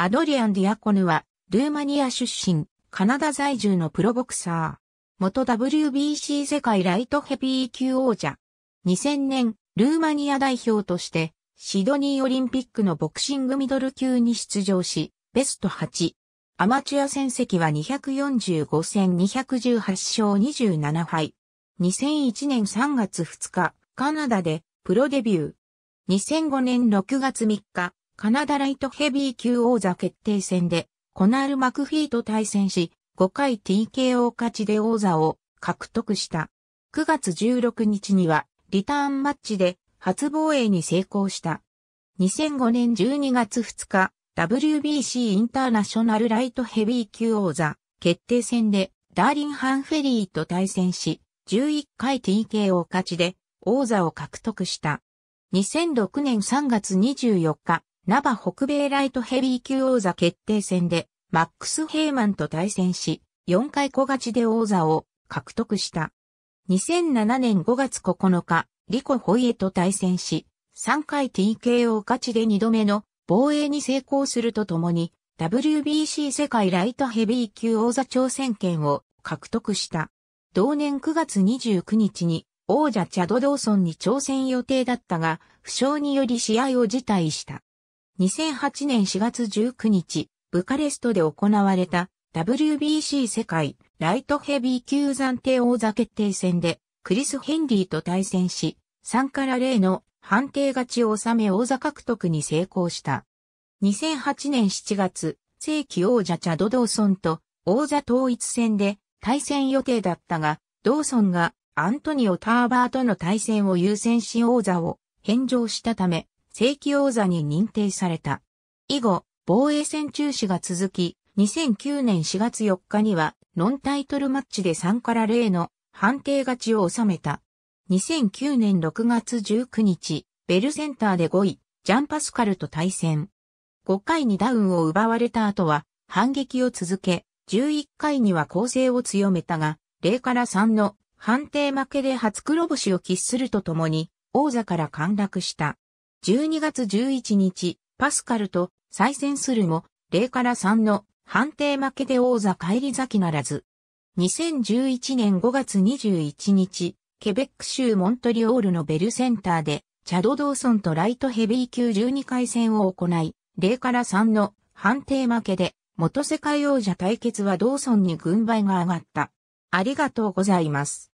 アドリアン・ディアコヌは、ルーマニア出身、カナダ在住のプロボクサー。元 WBC 世界ライトヘビー級王者。2000年、ルーマニア代表として、シドニーオリンピックのボクシングミドル級に出場し、ベスト8。アマチュア戦績は245戦218勝27敗。2001年3月2日、カナダでプロデビュー。2005年6月3日、カナダライトヘビー級王座決定戦で、コナール・マクフィーと対戦し、5回 TKO 勝ちで王座を獲得した。9月16日には、リターンマッチで初防衛に成功した。2005年12月2日、WBC インターナショナルライトヘビー級王座決定戦でダーリン・ハンフェリーと対戦し、11回 TKO 勝ちで王座を獲得した。2006年3月24日、ナバ北米ライトヘビー級王座決定戦で、マックス・ヘイマンと対戦し、4回小勝ちで王座を獲得した。2007年5月9日、リコ・ホイエと対戦し、3回 TKO 勝ちで2度目の防衛に成功するとともに、WBC 世界ライトヘビー級王座挑戦権を獲得した。同年9月29日に王者チャド・ドーソンに挑戦予定だったが、負傷により試合を辞退した。2008年4月19日、ブカレストで行われた WBC 世界ライトヘビー級暫定王座決定戦でクリス・ヘンリーと対戦し、3から0の判定勝ちを収め王座獲得に成功した。2008年7月、正規王者チャド・ドーソンと王座統一戦で対戦予定だったが、ドーソンがアントニオ・ターバーとの対戦を優先し王座を返上したため、正規王座に認定された。以後、防衛戦中止が続き、2009年4月4日には、ノンタイトルマッチで3から0の判定勝ちを収めた。2009年6月19日、ベルセンターで5位、ジャンパスカルと対戦。5回にダウンを奪われた後は、反撃を続け、11回には攻勢を強めたが、0から3の判定負けで初黒星を喫するとともに、王座から陥落した。12月11日、パスカルと再戦するも、0から3の判定負けで王座返り咲きならず。2011年5月21日、ケベック州モントリオールのベルセンターで、チャド・ドーソンとライトヘビー級12回戦を行い、0から3の判定負けで、元世界王者対決はドーソンに軍配が上がった。ありがとうございます。